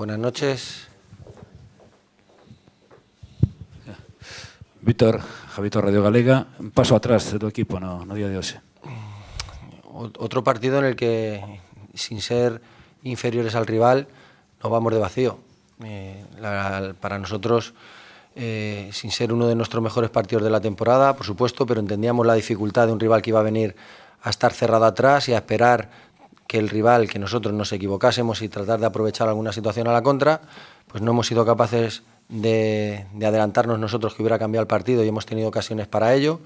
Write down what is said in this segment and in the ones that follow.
Buenas noches. Víctor, Javito Radio Galega, un paso atrás de tu equipo, no, no día de hoy. Otro partido en el que, sin ser inferiores al rival, nos vamos de vacío. Eh, para nosotros, eh, sin ser uno de nuestros mejores partidos de la temporada, por supuesto, pero entendíamos la dificultad de un rival que iba a venir a estar cerrado atrás y a esperar que el rival, que nosotros nos equivocásemos y tratar de aprovechar alguna situación a la contra, pues no hemos sido capaces de, adelantarnos nosotros que hubiera cambiado el partido y hemos tenido ocasiones para ello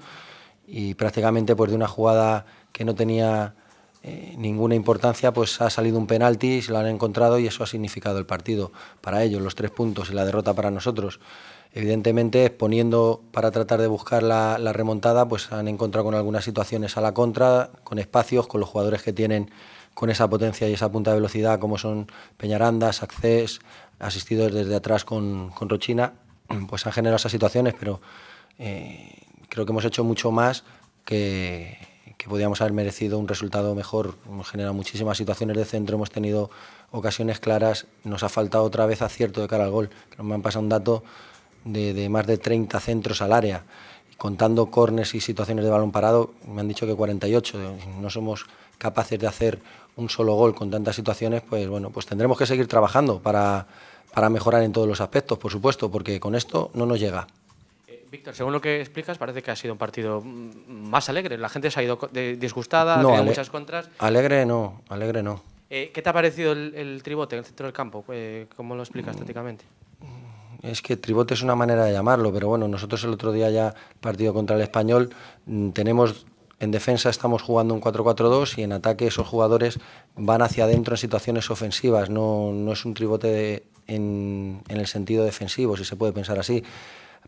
y prácticamente pues de una jugada que no tenía eh, ninguna importancia pues ha salido un penalti, se lo han encontrado y eso ha significado el partido para ellos, los tres puntos y la derrota para nosotros. Evidentemente, exponiendo para tratar de buscar la, remontada, pues han encontrado con algunas situaciones a la contra, con espacios, con los jugadores que tienen con esa potencia y esa punta de velocidad, como son Peñaranda, acces, asistidos desde atrás con, Rochina, pues han generado esas situaciones, pero eh, creo que hemos hecho mucho más que, que podíamos haber merecido un resultado mejor. Hemos generado muchísimas situaciones de centro, hemos tenido ocasiones claras, nos ha faltado otra vez acierto de cara al gol. Me han pasado un dato de, más de 30 centros al área, contando cornes y situaciones de balón parado, me han dicho que 48. No somos capaces de hacer un solo gol con tantas situaciones, pues bueno, pues tendremos que seguir trabajando para, mejorar en todos los aspectos, por supuesto, porque con esto no nos llega. Eh, Víctor, según lo que explicas, parece que ha sido un partido más alegre. La gente se ha ido disgustada, no, hay muchas contras. Alegre no, alegre no. Eh, ¿Qué te ha parecido el, el, tribote en el centro del campo? Eh, ¿Cómo lo explicas mm. tácticamente? Es que tribote es una manera de llamarlo, pero bueno, nosotros el otro día ya, partido contra el español, mm, tenemos en defensa estamos jugando un 4-4-2 y en ataque esos jugadores van hacia adentro en situaciones ofensivas. No, es un tribote en, el sentido defensivo, si se puede pensar así.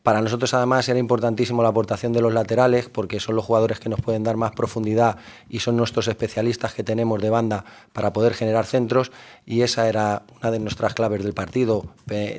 Para nosotros además era importantísimo la aportación de los laterales porque son los jugadores que nos pueden dar más profundidad y son nuestros especialistas que tenemos de banda para poder generar centros y esa era una de nuestras claves del partido,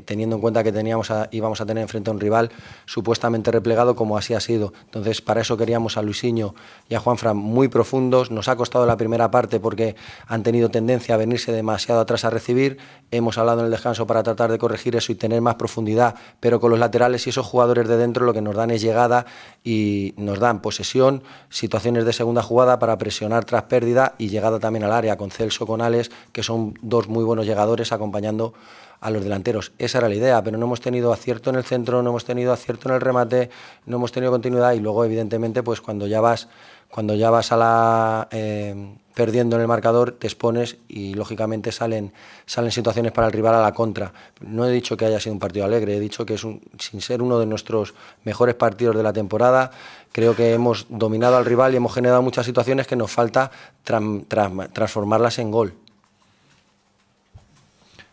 teniendo en cuenta que teníamos a, íbamos a tener enfrente a un rival supuestamente replegado como así ha sido. Entonces para eso queríamos a Luisinho y a Juanfran muy profundos. Nos ha costado la primera parte porque han tenido tendencia a venirse demasiado atrás a recibir. Hemos hablado en el descanso para tratar de corregir eso y tener más profundidad, pero con los laterales y esos jugadores de dentro lo que nos dan es llegada y nos dan posesión, situaciones de segunda jugada para presionar tras pérdida y llegada también al área con Celso, con Alex, que son dos muy buenos llegadores acompañando a los delanteros. Esa era la idea, pero no hemos tenido acierto en el centro, no hemos tenido acierto en el remate, no hemos tenido continuidad y luego evidentemente pues cuando ya vas cuando ya vas a la, eh, perdiendo en el marcador, te expones y lógicamente salen, salen situaciones para el rival a la contra. No he dicho que haya sido un partido alegre, he dicho que es sin ser uno de nuestros mejores partidos de la temporada, creo que hemos dominado al rival y hemos generado muchas situaciones que nos falta transformarlas en gol.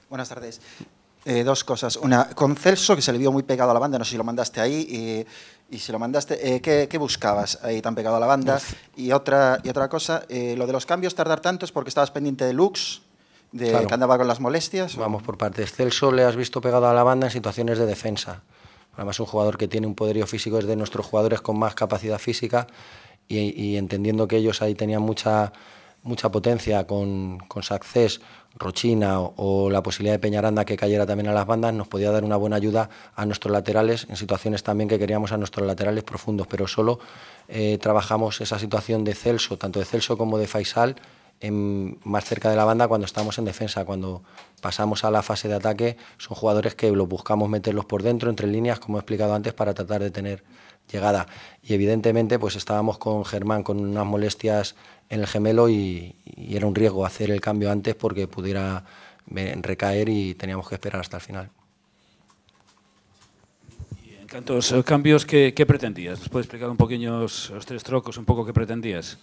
Buenas tardes. Eh, dos cosas. Una, con Celso, que se le vio muy pegado a la banda, no sé si lo mandaste ahí, y, si lo mandaste, eh, ¿qué, buscabas ahí tan pegado a la banda? Y otra, y otra cosa, eh, lo de los cambios tardar tanto es porque estabas pendiente de Lux, de que andaba con las molestias. Vamos, por partes. Celso le has visto pegado a la banda en situaciones de defensa. Además, un jugador que tiene un poderío físico es de nuestros jugadores con más capacidad física y, entendiendo que ellos ahí tenían mucha, mucha potencia con, con Rochina o, la posibilidad de Peñaranda que cayera también a las bandas nos podía dar una buena ayuda a nuestros laterales en situaciones también que queríamos a nuestros laterales profundos, pero solo eh, trabajamos esa situación de Celso, tanto de Celso como de Faisal, en, más cerca de la banda cuando estamos en defensa, cuando pasamos a la fase de ataque, son jugadores que los buscamos meterlos por dentro, entre líneas, como he explicado antes, para tratar de tener llegada. Y evidentemente, pues estábamos con Germán con unas molestias en el gemelo y, era un riesgo hacer el cambio antes porque pudiera recaer y teníamos que esperar hasta el final. Y en tantos eh, cambios, ¿qué, pretendías? ¿Nos puedes explicar un poquillo los tres trocos, un poco qué pretendías?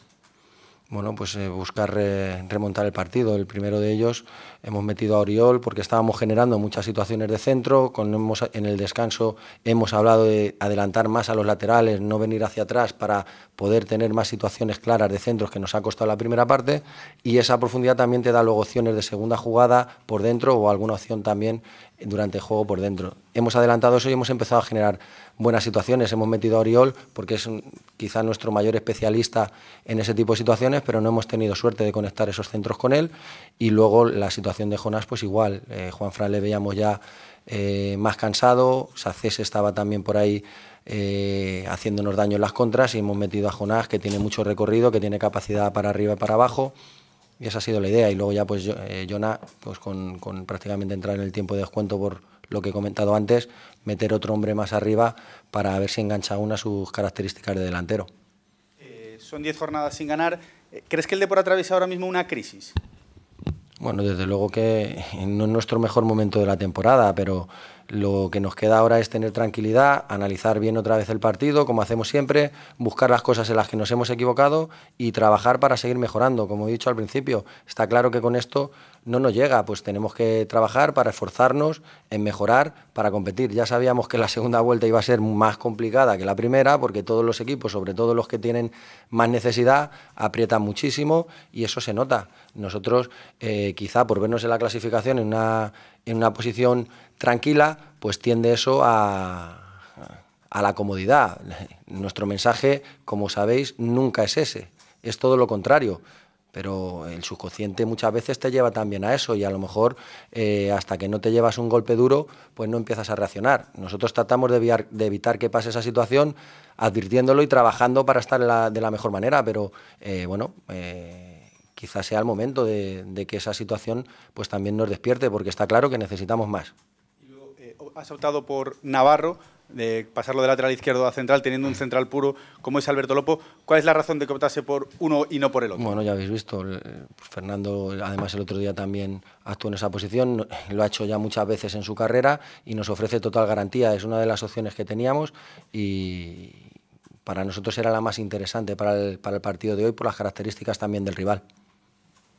bueno, pues eh, buscar eh, remontar el partido. El primero de ellos hemos metido a Oriol porque estábamos generando muchas situaciones de centro. en el descanso hemos hablado de adelantar más a los laterales, no venir hacia atrás para poder tener más situaciones claras de centros que nos ha costado la primera parte. Y esa profundidad también te da luego opciones de segunda jugada por dentro o alguna opción también durante el juego por dentro. Hemos adelantado eso y hemos empezado a generar buenas situaciones. Hemos metido a Oriol porque es quizá nuestro mayor especialista en ese tipo de situaciones pero no hemos tenido suerte de conectar esos centros con él. Y luego la situación de Jonás, pues igual. Eh, Juan Fran le veíamos ya eh, más cansado, Sacés estaba también por ahí eh, haciéndonos daño en las contras y hemos metido a Jonás, que tiene mucho recorrido, que tiene capacidad para arriba y para abajo. Y esa ha sido la idea. Y luego ya, pues, Jonás, pues con, prácticamente entrar en el tiempo de descuento por, lo que he comentado antes, meter otro hombre más arriba para ver si engancha una sus características de delantero. son 10 jornadas sin ganar. ¿Crees que el deporte atraviesa ahora mismo una crisis? Bueno, desde luego que no es nuestro mejor momento de la temporada, pero lo que nos queda ahora es tener tranquilidad, analizar bien otra vez el partido, como hacemos siempre, buscar las cosas en las que nos hemos equivocado y trabajar para seguir mejorando. Como he dicho al principio, está claro que con esto no nos llega, pues tenemos que trabajar para esforzarnos en mejorar, para competir. Ya sabíamos que la segunda vuelta iba a ser más complicada que la primera, porque todos los equipos, sobre todo los que tienen más necesidad, aprietan muchísimo y eso se nota. Nosotros, eh, quizá por vernos en la clasificación en una, posición tranquila, pues tiende eso a, a la comodidad. Nuestro mensaje, como sabéis, nunca es ese, es todo lo contrario. Pero el subconsciente muchas veces te lleva también a eso y a lo mejor eh, hasta que no te llevas un golpe duro, pues no empiezas a reaccionar. Nosotros tratamos de, evitar que pase esa situación advirtiéndolo y trabajando para estar de la mejor manera, pero eh, bueno, eh, quizás sea el momento de, que esa situación pues también nos despierte, porque está claro que necesitamos más. Y luego, por Navarro, de pasarlo de lateral izquierdo a central, teniendo un central puro como es Alberto Lopo. ¿Cuál es la razón de que optase por uno y no por el otro? Bueno, ya habéis visto, eh, pues Fernando además el otro día también actuó en esa posición, lo ha hecho ya muchas veces en su carrera y nos ofrece total garantía, es una de las opciones que teníamos y para nosotros era la más interesante para el, partido de hoy por las características también del rival.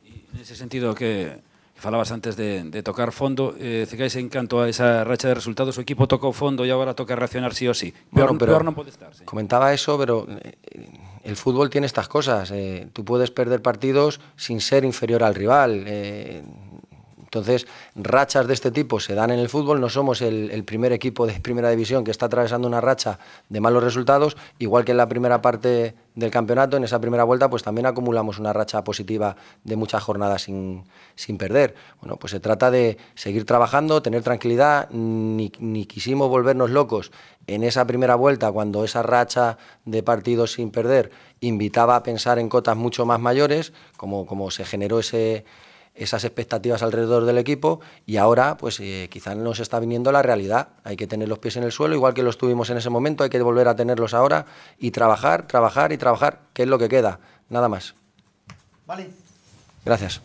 en ese sentido que Hablabas antes de, tocar fondo, eh, encantó en canto a esa racha de resultados, su equipo tocó fondo y e ahora toca reaccionar sí o sí. pero no puede estar. Comentaba eso, pero eh, el fútbol tiene estas cosas. Eh, tú puedes perder partidos sin ser inferior al rival. Eh, entonces, rachas de este tipo se dan en el fútbol, no somos el, primer equipo de primera división que está atravesando una racha de malos resultados, igual que en la primera parte del campeonato, en esa primera vuelta, pues también acumulamos una racha positiva de muchas jornadas sin, perder. Bueno, pues se trata de seguir trabajando, tener tranquilidad, ni, quisimos volvernos locos en esa primera vuelta, cuando esa racha de partidos sin perder invitaba a pensar en cotas mucho más mayores, como, como se generó ese esas expectativas alrededor del equipo y ahora pues eh, quizás nos está viniendo la realidad. Hay que tener los pies en el suelo, igual que los tuvimos en ese momento, hay que volver a tenerlos ahora y trabajar, trabajar y trabajar, que es lo que queda, nada más. Vale. Gracias.